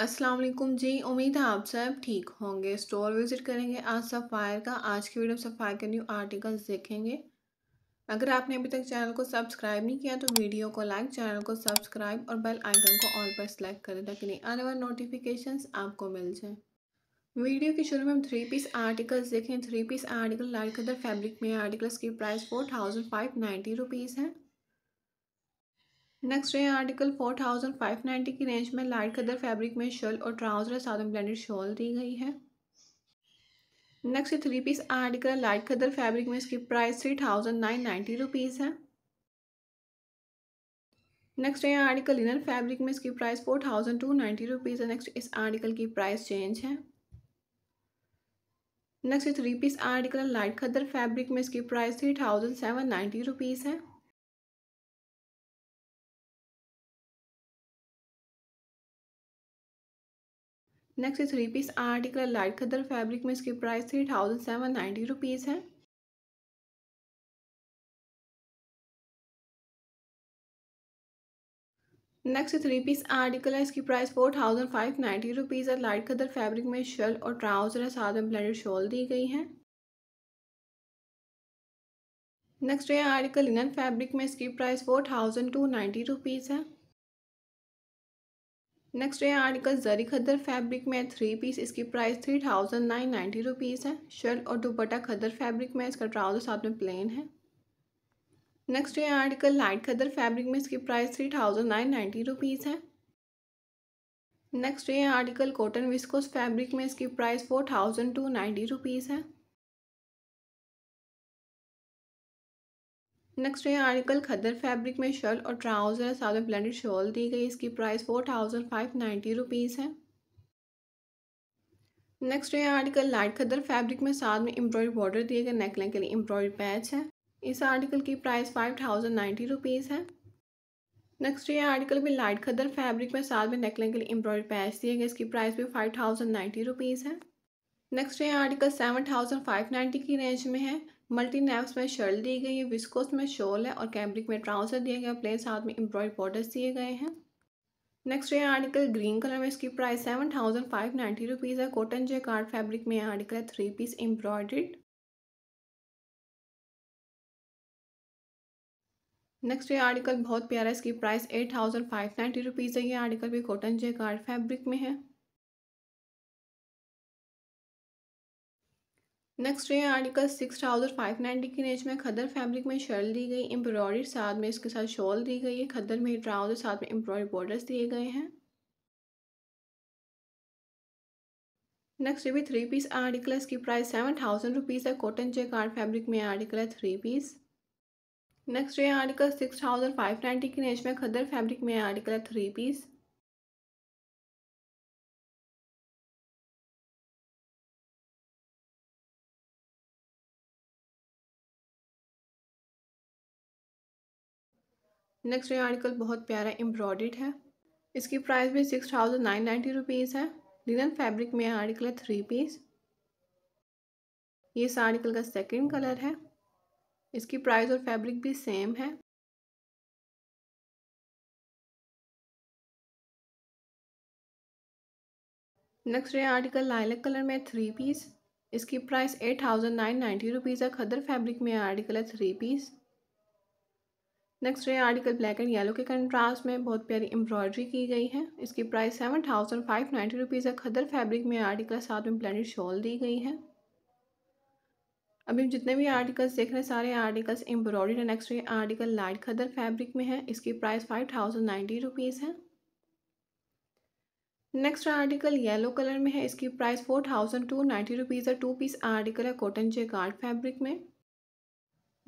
असलकुम जी उम्मीद है आप सब ठीक होंगे स्टोर विज़िट करेंगे आज सफ़ायर का आज की वीडियो सफ़ायर के न्यू आर्टिकल्स देखेंगे अगर आपने अभी तक चैनल को सब्सक्राइब नहीं किया तो वीडियो को लाइक चैनल को सब्सक्राइब और बेल आइकन को ऑल पर सेलेक्ट करें ताकि नहीं आने वाले नोटिफिकेशन आपको मिल जाए वीडियो के शुरू में हम थ्री पीस आर्टिकल्स देखें थ्री पीस आर्टिकल लाल कलर फैब्रिक में आर्टिकल्स की price four thousand five ninety rupees है नेक्स्ट है article four thousand five ninety की रेंज में लाइट कलर फैब्रिक में शॉल और ट्राउजर में ब्लेंडेड शॉल दी गई है next three piece article light colour fabric में इसकी price three thousand nine ninety rupees है नेक्स्ट है आर्टिकल लिनन फैब्रिक में इसकी price four thousand two ninety rupees है नेक्स्ट इस आर्टिकल की प्राइस चेंज है next three piece article light khaddar fabric में इसकी price three thousand seven ninety rupees है next three piece article light khaddar fabric में इसकी price three thousand seven ninety rupees है नेक्स्ट थ्री पीस आर्टिकल है इसकी price four thousand five ninety rupees है light khaddar fabric में शर्ट और trouser है साथ में ब्लेंडेड शॉल दी गई है नेक्स्ट है आर्टिकल लिनन फैब्रिक में इसकी price four thousand two ninety rupees है नेक्स्ट है आर्टिकल जरी खदर फैब्रिक में थ्री पीस इसकी price three thousand nine ninety rupees है शर्ट और दुपट्टा खदर फैब्रिक में इसका ट्राउज़र साथ में प्लेन है नेक्स्ट है आर्टिकल लाइट खदर फैब्रिक में इसकी price three thousand nine ninety rupees है नेक्स्ट है आर्टिकल कॉटन विस्कोस फैब्रिक में इसकी price four thousand two ninety rupees है नेक्स्ट है आर्टिकल खदर फैब्रिक में शर्ट और ट्राउज़र साथ में ब्लेंडेड शॉल दी गई इसकी price four thousand five ninety rupees है नेक्स्ट है आर्टिकल लाइट खदर फैब्रिक में साथ में एम्ब्रॉयड बॉर्डर दिए गए नेकलाइन के लिए एम्ब्रॉयड पैच है इस आर्टिकल की price five thousand ninety rupees है नेक्स्ट ये आर्टिकल भी लाइट खदर फैब्रिक में साथ में नेकलाइन के लिए एम्ब्रॉयड पैच दिए गए इसकी प्राइस भी फाइव थाउजेंड नाइन्टी रुपीज़ है नेक्स्ट ये article seven thousand five ninety की रेंज में है मल्टी नेव्स में शर्ल दी गई है विस्कोस में शॉल है और कैब्रिक में ट्राउजर दिया गया प्लेन साथ में एम्ब्रॉयड बॉर्डर्स दिए गए हैं नेक्स्ट ये आर्टिकल ग्रीन कलर में इसकी price seven thousand five ninety rupees है कॉटन जे कार्ड फैब्रिक में आर्टिकल है थ्री पीस एम्ब्रॉयड नेक्स्ट ये आर्टिकल बहुत प्यारा है इसकी price eight thousand five ninety rupees है ये आर्टिकल भी कॉटन जे कार्ड फैब्रिक में है नेक्स्ट है article six thousand five ninety की रेंज में खदर फैब्रिक में शर्ल दी गई एम्ब्रॉयडरी साथ में इसके साथ शॉल दी गई है खदर में ट्राउजर साथ में एम्ब्रॉयडरी बॉर्डर्स दिए गए हैं नेक्स्ट ये भी थ्री पीस आर्टिकल है इसकी प्राइस सेवन थाउजेंड रुपीज़ है कॉटन जे कार्ड फैब्रिक में आर्टिकल है थ्री पीस नेक्स्ट ये article six thousand five ninety की रेंज में खदर फैब्रिक में आर्टिकल है थ्री पीस नेक्स्ट ये आर्टिकल बहुत प्यारा एम्ब्रॉयड है इसकी प्राइस भी six thousand nine ninety rupees है लिनन फैब्रिक में आर्टिकल है थ्री पीस ये इस आर्टिकल का सेकंड कलर है इसकी प्राइस और फैब्रिक भी सेम है नेक्स्ट ये आर्टिकल लाइलक कलर में थ्री पीस इसकी price eight thousand nine ninety rupees है खदर फैब्रिक में आर्टिकल है थ्री पीस नेक्स्ट ये आर्टिकल ब्लैक एंड येलो के कंट्रास्ट में बहुत प्यारी एम्ब्रॉयडरी की गई है इसकी price seven thousand five ninety rupees है खदर फैब्रिक में आर्टिकल साथ में ब्लेंडेड शॉल दी गई है अभी जितने भी आर्टिकल्स देख रहे हैं सारे आर्टिकल्स एम्ब्रॉयडरी है नेक्स्ट ये आर्टिकल लाइट खदर फैब्रिक में है इसकी price five thousand ninety rupees है नेक्स्ट आर्टिकल येलो कलर में है इसकी price four thousand two ninety rupees है टू पीस आर्टिकल है कॉटन जे कार्ड फैब्रिक में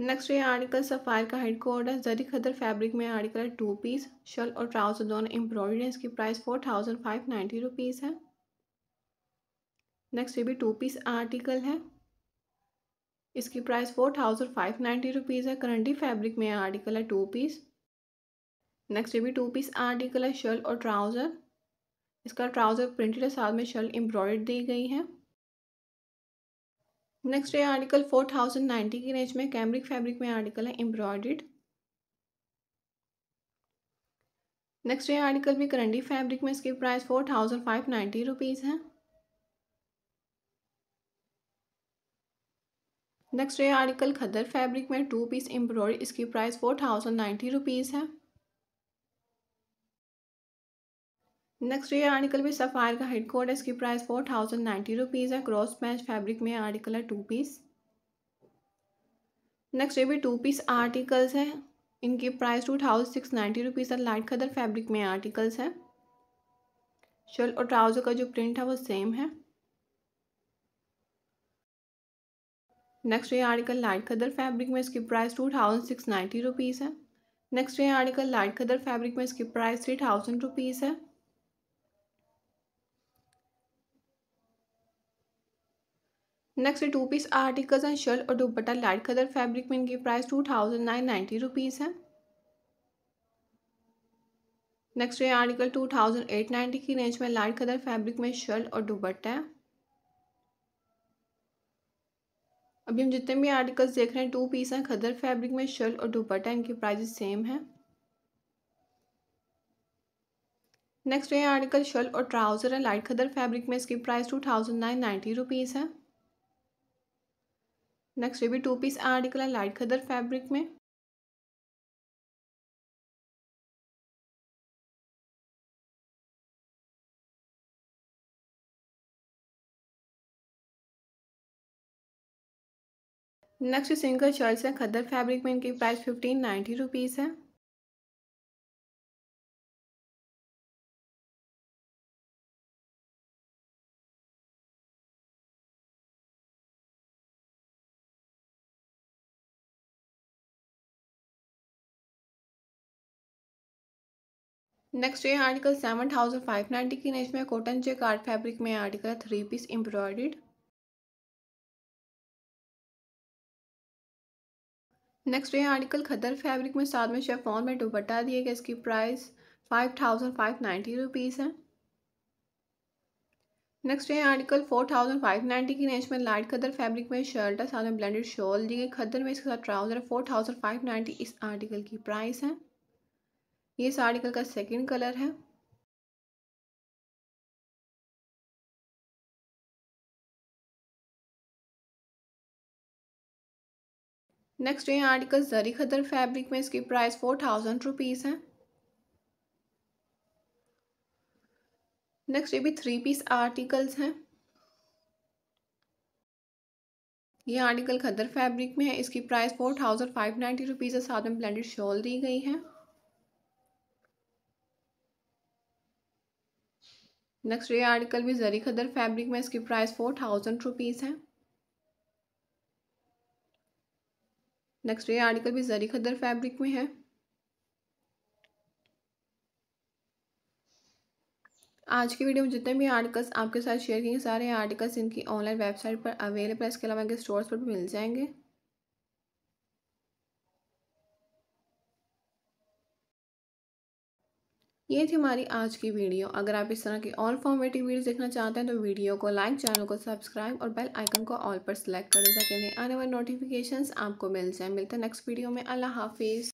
नेक्स्ट ये आर्टिकल सफ़ायर का हेड कोड है जरी खदर फैब्रिक में आर्टिकल है टू पीस शल और ट्राउजर दोनों एम्ब्रॉयडरी है इसकी price four thousand five ninety rupees है नेक्स्ट ये भी टू पीस आर्टिकल है इसकी price four thousand five ninety rupees है करंटी फैब्रिक में आर्टिकल है टू पीस नेक्स्ट ये भी टू पीस आर्टिकल है शल और ट्राउज़र इसका ट्राउज़र प्रिंटेड है साथ में शल एम्ब्रॉयड दी गई है नेक्स्ट ये आर्टिकल फोर थाउजेंड नाइन्टी की रेंज में कैमरिक फैब्रिक में आर्टिकल है एम्ब्रॉयड नेक्स्ट ये आर्टिकल भी करंडी फैब्रिक में इसकी price four thousand five ninety rupees है नेक्स्ट ये आर्टिकल खदर फैब्रिक में टू पीस एम्ब्रॉयड इसकी price four thousand ninety rupees है नेक्स्ट ये आर्टिकल भी सफ़ायर का हेड कोड है इसकी price four thousand ninety rupees है क्रॉस मैच फैब्रिक में आर्टिकल है टू पीस नेक्स्ट ये भी टू पीस आर्टिकल्स हैं इनकी price two thousand six ninety rupees है लाइट कदर फैब्रिक में आर्टिकल्स हैं शर्ट और ट्राउज़र का जो प्रिंट है वो सेम है नेक्स्ट ये आर्टिकल लाइट कदर फैब्रिक में इसकी price two thousand six ninety rupees है नेक्स्ट ये आर्टिकल लाइट कदर फैब्रिक में इसकी प्राइस थ्री थाउजेंड रुपीज़ है next two piece articles and shirt और दुपट्टा लाइट कलर फैब्रिक में इनकी price two thousand nine ninety rupees है नेक्स्ट ये article two thousand eight ninety की रेंज में लाइट कलर फैब्रिक में शर्ट और दुपट्टा है अभी हम जितने भी आर्टिकल्स देख रहे हैं टू पीस हैं खदर फैब्रिक में शर्ट और दुपट्टा इनकी प्राइस सेम है नेक्स्ट ये आर्टिकल शर्ल और ट्राउज़र है लाइट खदर फैब्रिक में इसकी price two thousand nine ninety rupees है नेक्स्ट ये भी two piece article light khaddar fabric में नेक्स्ट सिंगल चॉइस है खदर फैब्रिक में इनकी प्राइस फिफ्टीन नाइन्टी रुपीज़ है नेक्स्ट ये article seven thousand five ninety की नेच में कॉटन जे कार्ड फैब्रिक में article three piece embroidered next ये आर्टिकल खदर फैब्रिक में साथ में शेफॉन में दुपट्टा दिए गए इसकी price five thousand five ninety rupees है नेक्स्ट ये article four thousand five ninety की रेंज में लाइट खदर फैब्रिक में शर्ट है साथ में ब्लेंडेड शॉल दी गई खदर में इसके साथ ट्राउज़र है फोर थाउजेंड फाइव नाइन्टी इस आर्टिकल की प्राइस है ये इस आर्टिकल का सेकंड कलर है नेक्स्ट ये आर्टिकल जरी खदर फैब्रिक में इसकी प्राइस फोर थाउजेंड रुपीज़ है नेक्स्ट ये भी थ्री पीस आर्टिकल्स हैं ये आर्टिकल खदर फैब्रिक में है इसकी price four thousand five ninety rupees है साथ में ब्लेंडेड शॉल दी गई है नेक्स्ट ये आर्टिकल भी जरी खदर फैब्रिक में इसकी प्राइस फोर थाउजेंड रुपीज़ है नेक्स्ट ये आर्टिकल भी जरी खदर फैब्रिक में है आज की वीडियो में जितने भी आर्टिकल्स आपके साथ शेयर किए सारे आर्टिकल्स इनकी ऑनलाइन वेबसाइट पर अवेलेबल है इसके अलावा इनके स्टोर्स पर भी मिल जाएंगे ये थी हमारी आज की वीडियो अगर आप इस तरह की और फॉर्मेटिव वीडियो देखना चाहते हैं तो वीडियो को लाइक चैनल को सब्सक्राइब और बेल आइकन को ऑल पर सेलेक्ट करें ताकि आने वाले नोटिफिकेशंस आपको मिल जाए मिलते हैं नेक्स्ट वीडियो में अल्लाह हाफिज़